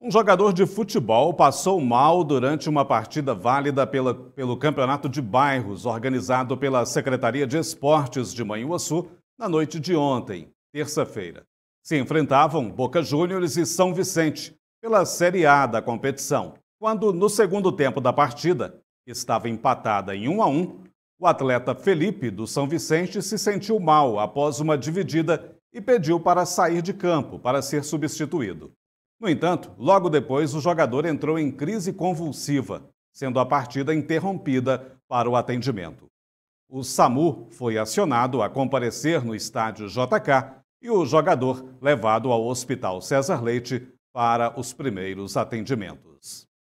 Um jogador de futebol passou mal durante uma partida válida pela, pelo Campeonato de Bairros, organizado pela Secretaria de Esportes de Manhuaçu na noite de ontem, terça-feira. Se enfrentavam Boca Juniors e São Vicente pela Série A da competição, quando, no segundo tempo da partida, estava empatada em 1 a 1, o atleta Felipe do São Vicente se sentiu mal após uma dividida e pediu para sair de campo para ser substituído. No entanto, logo depois o jogador entrou em crise convulsiva, sendo a partida interrompida para o atendimento. O SAMU foi acionado a comparecer no estádio JK e o jogador levado ao Hospital César Leite para os primeiros atendimentos.